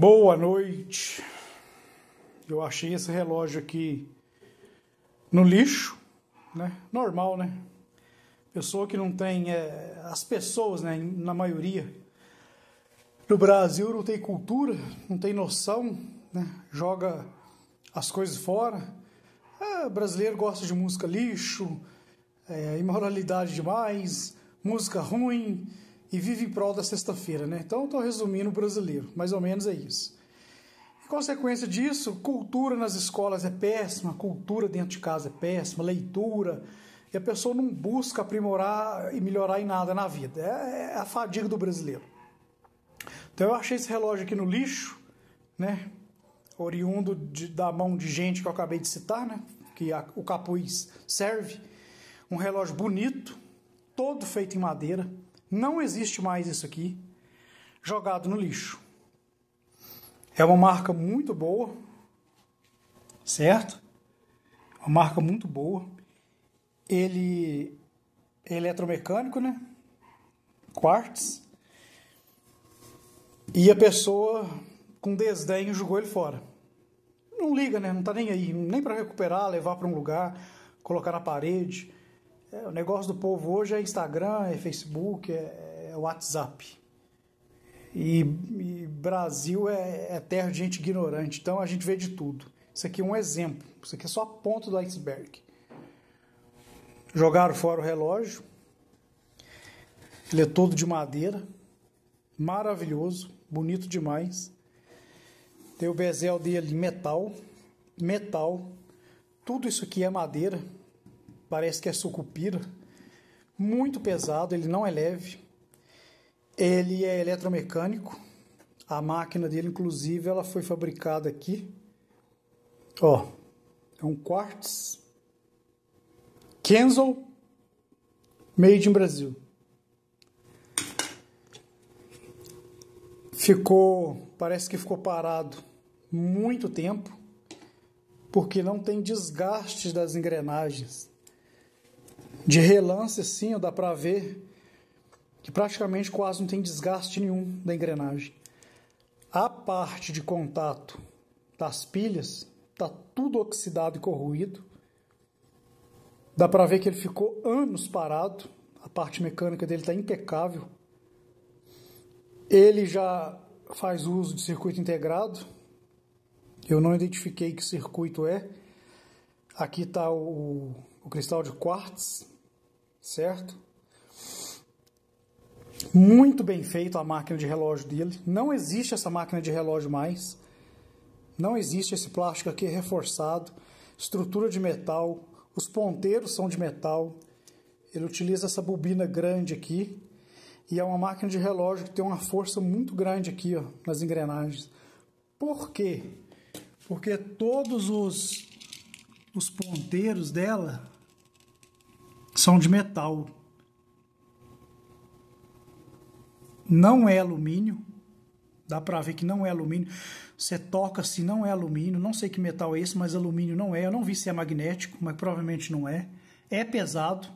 Boa noite. Eu achei esse relógio aqui no lixo, né? Normal, né? Pessoa que não tem é, as pessoas, né? Na maioria do Brasil não tem cultura, não tem noção, né? Joga as coisas fora. Ah, brasileiro gosta de música lixo, é, imoralidade demais, música ruim e vive em prol da sexta-feira, né? Então estou resumindo o brasileiro, mais ou menos é isso. Em consequência disso, cultura nas escolas é péssima, cultura dentro de casa é péssima, leitura, e a pessoa não busca aprimorar e melhorar em nada na vida. É, é, a fadiga do brasileiro. Então eu achei esse relógio aqui no lixo, né? Oriundo de, da mão de gente que eu acabei de citar, né? Que a, o capuz serve. Um relógio bonito, todo feito em madeira não existe mais isso aqui jogado no lixo. É uma marca muito boa, certo? Uma marca muito boa. Ele é eletromecânico, né? Quartz. E a pessoa com desdém jogou ele fora. Não liga, né? Não tá nem aí, nem para recuperar, levar para um lugar, colocar na parede. É, o negócio do povo hoje é Instagram, é Facebook, é, é WhatsApp. E, e Brasil é, é, terra de gente ignorante, então a gente vê de tudo. Isso aqui é um exemplo, isso aqui é só a ponta do iceberg. Jogaram fora o relógio, ele é todo de madeira, maravilhoso, bonito demais. Tem o bezel dele metal, metal, tudo isso aqui é madeira, parece que é sucupira, muito pesado, ele não é leve, ele é eletromecânico, a máquina dele, inclusive, ela foi fabricada aqui, ó, é um quartz, Kenzo, made in Brasil. Ficou, parece que ficou parado muito tempo, porque não tem desgaste das engrenagens. De relance, sim, dá para ver que praticamente quase não tem desgaste nenhum da engrenagem. A parte de contato das pilhas tá tudo oxidado e corroído. Dá para ver que ele ficou anos parado. A parte mecânica dele tá impecável. Ele já faz uso de circuito integrado. Eu não identifiquei que circuito é. Aqui tá o, o cristal de quartzo certo? Muito bem feito a máquina de relógio dele. Não existe essa máquina de relógio mais. Não existe esse plástico aqui reforçado, estrutura de metal, os ponteiros são de metal. Ele utiliza essa bobina grande aqui e é uma máquina de relógio que tem uma força muito grande aqui, ó, nas engrenagens. Por quê? Porque todos os os ponteiros dela são de metal. Não é alumínio. Dá para ver que não é alumínio. Você toca se não é alumínio. Não sei que metal é esse, mas alumínio não é. Eu não vi se é magnético, mas provavelmente não é. É pesado.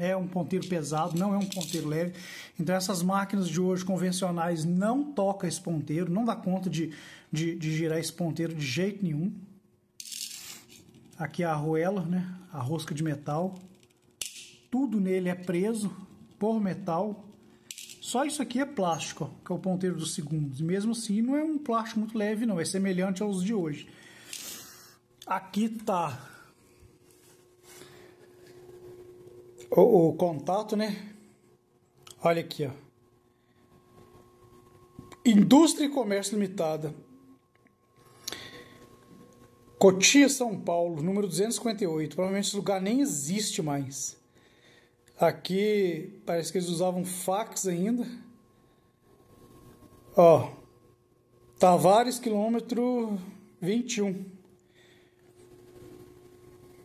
É um ponteiro pesado, não é um ponteiro leve. Então essas máquinas de hoje convencionais não tocam esse ponteiro, não dá conta de, de, de girar esse ponteiro de jeito nenhum. Aqui é a arruela, né? a rosca de metal tudo nele é preso por metal. Só isso aqui é plástico, que é o ponteiro dos segundos. E mesmo assim, não é um plástico muito leve, não. É semelhante aos de hoje. Aqui tá o, o contato, né? Olha aqui, ó. Indústria e Comércio Limitada. Cotia, São Paulo, número 258. Provavelmente esse lugar nem existe mais. Aqui parece que eles usavam fax ainda. Ó, Tavares, quilômetro 21.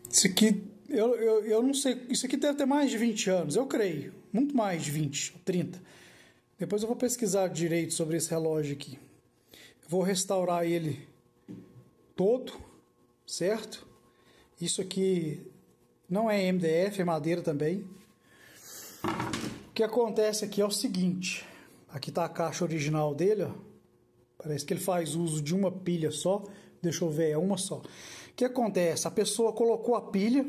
Isso aqui, eu, eu, eu não sei, isso aqui deve ter mais de 20 anos, eu creio. Muito mais de 20, 30. Depois eu vou pesquisar direito sobre esse relógio aqui. Vou restaurar ele todo, certo? Isso aqui não é MDF, é madeira também. O que acontece aqui é o seguinte: aqui está a caixa original dele, ó. parece que ele faz uso de uma pilha só. Deixa eu ver, é uma só. O que acontece? A pessoa colocou a pilha,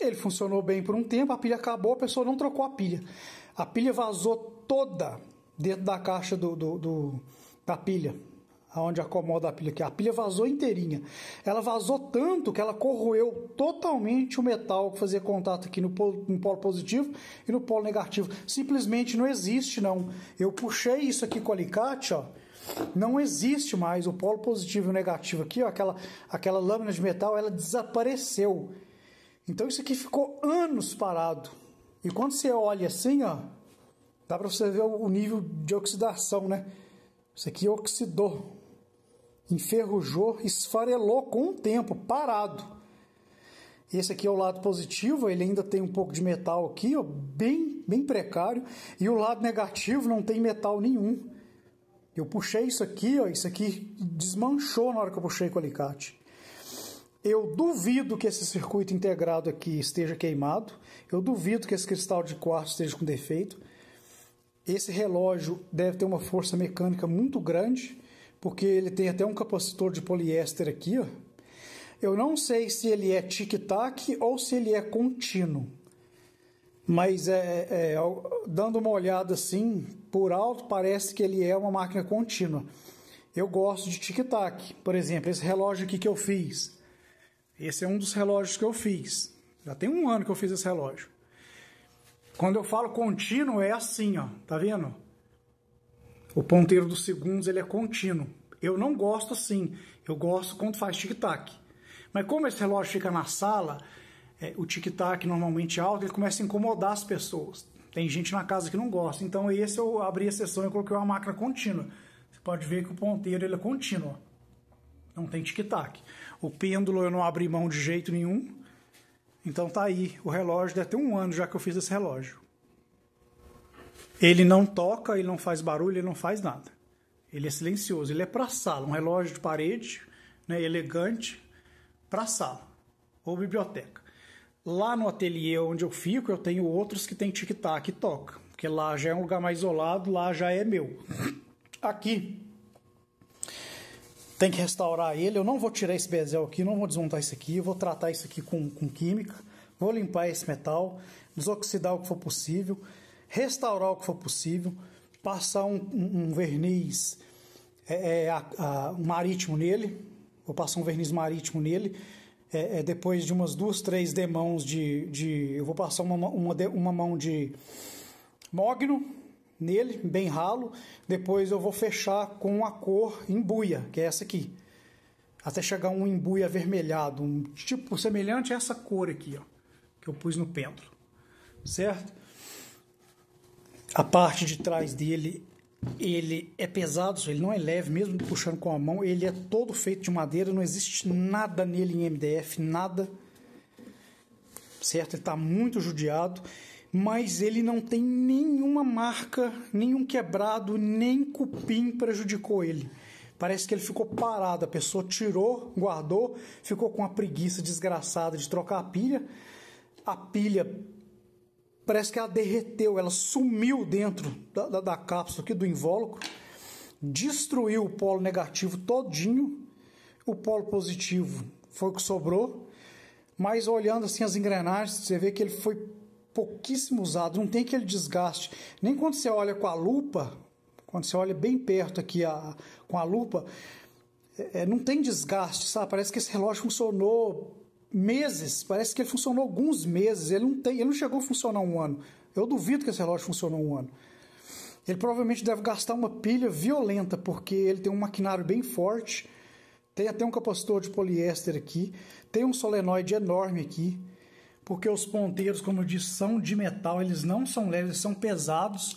ele funcionou bem por um tempo, a pilha acabou, a pessoa não trocou a pilha. A pilha vazou toda dentro da caixa do, do, do da pilha aonde acomoda a pilha aqui. A pilha vazou inteirinha. Ela vazou tanto que ela corroeu totalmente o metal que fazia contato aqui no polo, no polo positivo e no polo negativo. Simplesmente não existe, não. Eu puxei isso aqui com o alicate, ó. Não existe mais o polo positivo e o negativo aqui, ó, aquela, aquela lâmina de metal, ela desapareceu. Então isso aqui ficou anos parado. E quando você olha assim, ó, dá para você ver o nível de oxidação, né? Isso aqui oxidou, enferrujou, esfarelou com o tempo, parado. Esse aqui é o lado positivo, ele ainda tem um pouco de metal aqui, ó, bem, bem precário. E o lado negativo não tem metal nenhum. Eu puxei isso aqui, ó, isso aqui desmanchou na hora que eu puxei com o alicate. Eu duvido que esse circuito integrado aqui esteja queimado. Eu duvido que esse cristal de quarto esteja com defeito. Esse relógio deve ter uma força mecânica muito grande porque ele tem até um capacitor de poliéster aqui, ó. Eu não sei se ele é tic-tac ou se ele é contínuo. Mas é, é, é dando uma olhada assim, por alto, parece que ele é uma máquina contínua. Eu gosto de tic-tac. Por exemplo, esse relógio aqui que eu fiz. Esse é um dos relógios que eu fiz. Já tem um ano que eu fiz esse relógio. Quando eu falo contínuo, é assim, ó. Tá vendo? O ponteiro dos segundos ele é contínuo. Eu não gosto assim. Eu gosto quando faz tic-tac. Mas como esse relógio fica na sala, é, o tic-tac normalmente é alto, ele começa a incomodar as pessoas. Tem gente na casa que não gosta. Então esse eu abri a sessão e coloquei uma máquina contínua. Você pode ver que o ponteiro ele é contínuo. Não tem tic-tac. O pêndulo eu não abri mão de jeito nenhum. Então tá aí. O relógio deve ter um ano já que eu fiz esse relógio. Ele não toca, ele não faz barulho, ele não faz nada. Ele é silencioso, ele é para sala, um relógio de parede, né, elegante, para sala ou biblioteca. Lá no ateliê onde eu fico, eu tenho outros que tem tic-tac e toca, porque lá já é um lugar mais isolado, lá já é meu. Aqui tem que restaurar ele. Eu não vou tirar esse bezel aqui, não vou desmontar isso aqui, eu vou tratar isso aqui com, com química, vou limpar esse metal, desoxidar o que for possível restaurar o que for possível, passar um, um verniz é, é, a, a, marítimo nele, vou passar um verniz marítimo nele, é, é, depois de umas duas, três demãos de, de eu vou passar uma, uma, uma mão de mogno nele, bem ralo, depois eu vou fechar com a cor embuia, que é essa aqui, até chegar um embuia avermelhado, um tipo semelhante a essa cor aqui, ó, que eu pus no pêndulo, certo? A parte de trás dele, ele é pesado, ele não é leve, mesmo puxando com a mão, ele é todo feito de madeira, não existe nada nele em MDF, nada. Certo? Ele está muito judiado, mas ele não tem nenhuma marca, nenhum quebrado, nem cupim prejudicou ele. Parece que ele ficou parado, a pessoa tirou, guardou, ficou com a preguiça desgraçada de trocar a pilha. A pilha parece que ela derreteu, ela sumiu dentro da, da, da cápsula aqui, do invólucro, destruiu o polo negativo todinho, o polo positivo foi o que sobrou, mas olhando assim as engrenagens, você vê que ele foi pouquíssimo usado, não tem aquele desgaste. Nem quando você olha com a lupa, quando você olha bem perto aqui a, com a lupa, é, é não tem desgaste, sabe? Parece que esse relógio funcionou meses, parece que ele funcionou alguns meses, ele não, tem, ele não chegou a funcionar um ano. Eu duvido que esse relógio funcionou um ano. Ele provavelmente deve gastar uma pilha violenta, porque ele tem um maquinário bem forte, tem até um capacitor de poliéster aqui, tem um solenoide enorme aqui, porque os ponteiros, como eu disse, são de metal, eles não são leves, eles são pesados.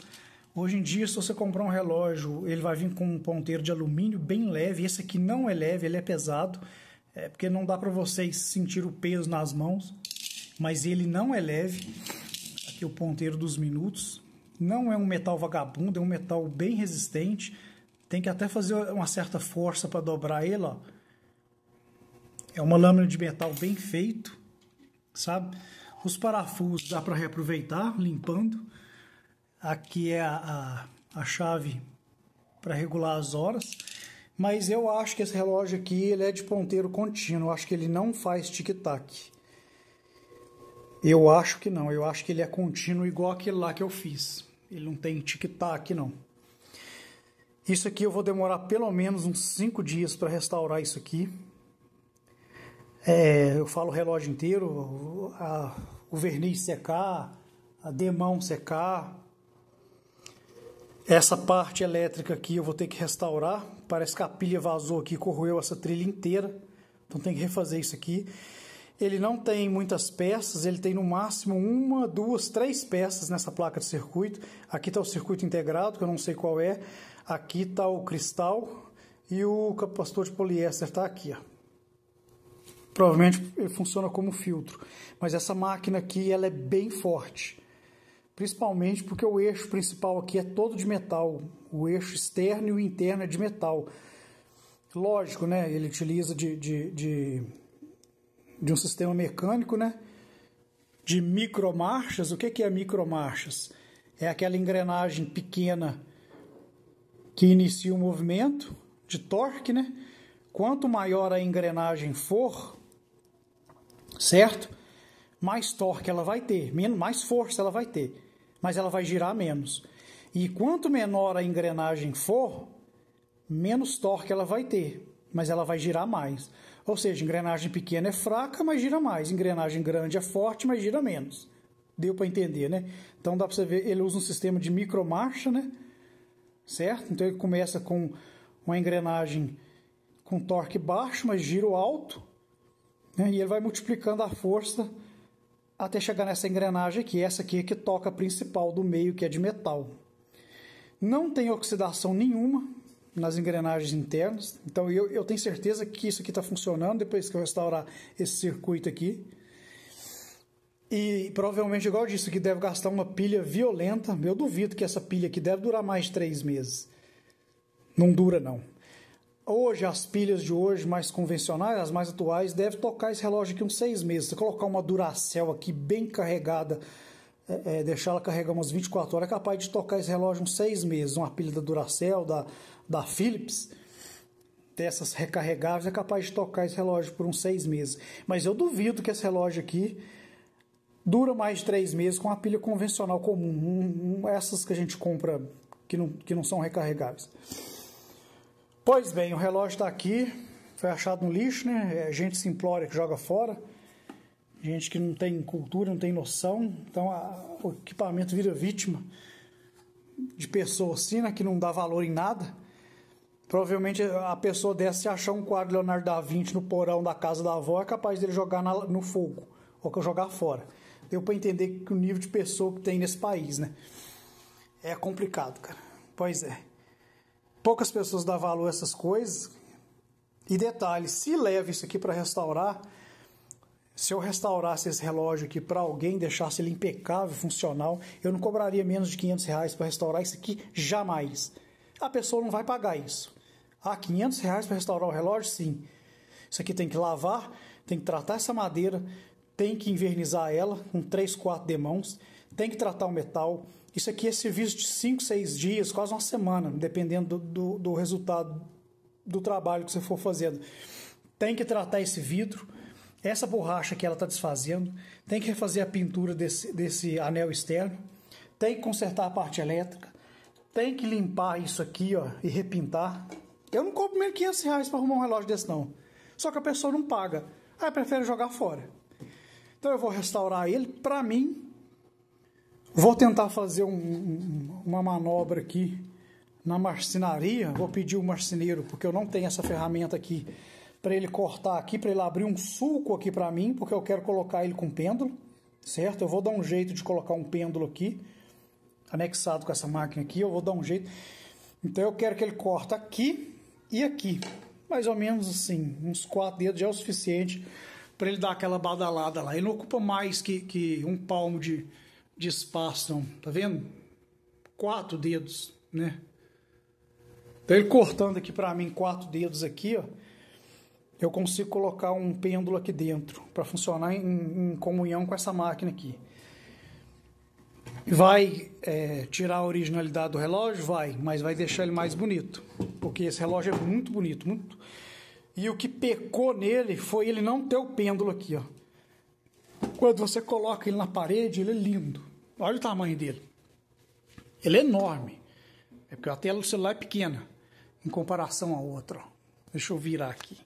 Hoje em dia, se você comprar um relógio, ele vai vir com um ponteiro de alumínio bem leve, esse aqui não é leve, ele é pesado é porque não dá para vocês sentir o peso nas mãos, mas ele não é leve. Aqui o ponteiro dos minutos. Não é um metal vagabundo, é um metal bem resistente. Tem que até fazer uma certa força para dobrar ele. Ó. É uma lâmina de metal bem feito, sabe? Os parafusos dá para reaproveitar, limpando. Aqui é a, a, a chave para regular as horas mas eu acho que esse relógio aqui ele é de ponteiro contínuo, eu acho que ele não faz tic-tac. Eu acho que não, eu acho que ele é contínuo igual aquele lá que eu fiz. Ele não tem tic-tac não. Isso aqui eu vou demorar pelo menos uns 5 dias para restaurar isso aqui. É, eu falo o relógio inteiro, a, o verniz secar, a demão secar. Essa parte elétrica aqui eu vou ter que restaurar, Parece que a pilha vazou aqui, corroeu essa trilha inteira. Então tem que refazer isso aqui. Ele não tem muitas peças, ele tem no máximo uma, duas, três peças nessa placa de circuito. Aqui está o circuito integrado, que eu não sei qual é. Aqui está o cristal e o capacitor de poliéster está aqui. Ó. Provavelmente ele funciona como filtro. Mas essa máquina aqui ela é bem forte principalmente porque o eixo principal aqui é todo de metal, o eixo externo e o interno é de metal. Lógico, né? Ele utiliza de, de, de, de um sistema mecânico, né? De micromarchas. O que, é micromarchas? É aquela engrenagem pequena que inicia o movimento de torque, né? Quanto maior a engrenagem for, certo? mais torque ela vai ter, menos mais força ela vai ter mas ela vai girar menos. E quanto menor a engrenagem for, menos torque ela vai ter, mas ela vai girar mais. Ou seja, engrenagem pequena é fraca, mas gira mais. Engrenagem grande é forte, mas gira menos. Deu para entender, né? Então dá para você ver, ele usa um sistema de micromarcha, né? Certo? Então ele começa com uma engrenagem com torque baixo, mas giro alto, né? e ele vai multiplicando a força até chegar nessa engrenagem que essa aqui é que toca a principal do meio, que é de metal. Não tem oxidação nenhuma nas engrenagens internas, então eu, eu tenho certeza que isso aqui está funcionando depois que eu restaurar esse circuito aqui. E provavelmente, igual disso, que deve gastar uma pilha violenta. Eu duvido que essa pilha aqui deve durar mais de três meses. Não dura, não. Hoje, as pilhas de hoje mais convencionais, as mais atuais, deve tocar esse relógio aqui uns seis meses. Se colocar uma Duracell aqui bem carregada, é, é, deixar ela carregar umas 24 horas, é capaz de tocar esse relógio uns seis meses. Uma pilha da Duracell, da, da Philips, dessas recarregáveis, é capaz de tocar esse relógio por uns seis meses. Mas eu duvido que esse relógio aqui dura mais de três meses com a pilha convencional comum, um, um, essas que a gente compra que não, que não são recarregáveis. Pois bem, o relógio está aqui, foi achado no lixo, né? É gente simplória que joga fora, gente que não tem cultura, não tem noção, então a, o equipamento vira vítima de pessoa assim, né? Que não dá valor em nada. Provavelmente a pessoa dessa, se achar um quadro Leonardo da Vinci no porão da casa da avó, é capaz dele jogar na, no fogo ou jogar fora. Deu para entender que o nível de pessoa que tem nesse país, né? É complicado, cara. Pois é. Poucas pessoas dão valor a essas coisas. E detalhe, se leva isso aqui para restaurar, se eu restaurasse esse relógio aqui para alguém, deixasse ele impecável, funcional, eu não cobraria menos de 500 reais para restaurar isso aqui jamais. A pessoa não vai pagar isso. Ah, 500 reais para restaurar o relógio? Sim. Isso aqui tem que lavar, tem que tratar essa madeira, tem que invernizar ela com 3, 4 demãos, tem que tratar o metal. Isso aqui é serviço de 5, 6 dias, quase uma semana, dependendo do, do, do resultado do trabalho que você for fazendo. Tem que tratar esse vidro, essa borracha que ela está desfazendo, tem que refazer a pintura desse, desse anel externo, tem que consertar a parte elétrica, tem que limpar isso aqui ó, e repintar. Eu não compro menos 500 reais para arrumar um relógio desse não. Só que a pessoa não paga. Aí prefere jogar fora. Então eu vou restaurar ele. Para mim, vou tentar fazer um, uma manobra aqui na marcenaria. Vou pedir o um marceneiro, porque eu não tenho essa ferramenta aqui, para ele cortar aqui, para ele abrir um sulco aqui para mim, porque eu quero colocar ele com pêndulo, certo? Eu vou dar um jeito de colocar um pêndulo aqui, anexado com essa máquina aqui. Eu vou dar um jeito. Então eu quero que ele corta aqui e aqui. Mais ou menos assim, uns quatro dedos já é o suficiente para ele dar aquela badalada lá. Ele não ocupa mais que, que um palmo de, de espaço, não. Tá vendo? Quatro dedos, né? Então ele cortando aqui para mim quatro dedos aqui, ó. Eu consigo colocar um pêndulo aqui dentro para funcionar em, em, comunhão com essa máquina aqui. Vai é, tirar a originalidade do relógio? Vai, mas vai deixar ele mais bonito. Porque esse relógio é muito bonito, muito e o que pecou nele foi ele não ter o pêndulo aqui, ó. Quando você coloca ele na parede, ele é lindo. Olha o tamanho dele. Ele é enorme. É porque a tela do celular é pequena em comparação a outra. Deixa eu virar aqui.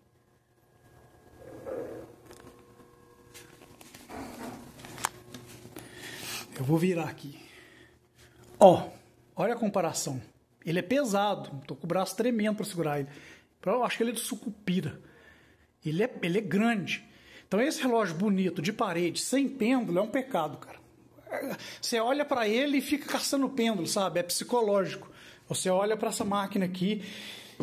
Eu vou virar aqui. Ó, olha a comparação. Ele é pesado. Tô com o braço tremendo para segurar ele. Então, eu acho que ele é do sucupira. Ele é, ele é grande. Então esse relógio bonito de parede, sem pêndulo, é um pecado, cara. Você olha para ele e fica caçando pêndulo, sabe? É psicológico. Você olha para essa máquina aqui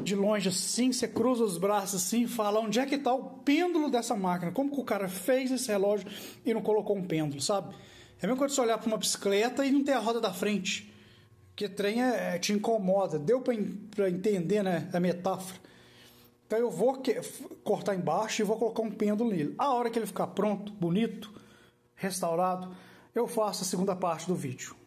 de longe assim, você cruza os braços assim e fala onde é que tá o pêndulo dessa máquina? Como que o cara fez esse relógio e não colocou um pêndulo, sabe? É mesmo quando você olhar para uma bicicleta e não tem a roda da frente. Que trem é, é, te incomoda. Deu para entender, né, a metáfora. Então eu vou que... cortar embaixo e vou colocar um pêndulo nele. A hora que ele ficar pronto, bonito, restaurado, eu faço a segunda parte do vídeo.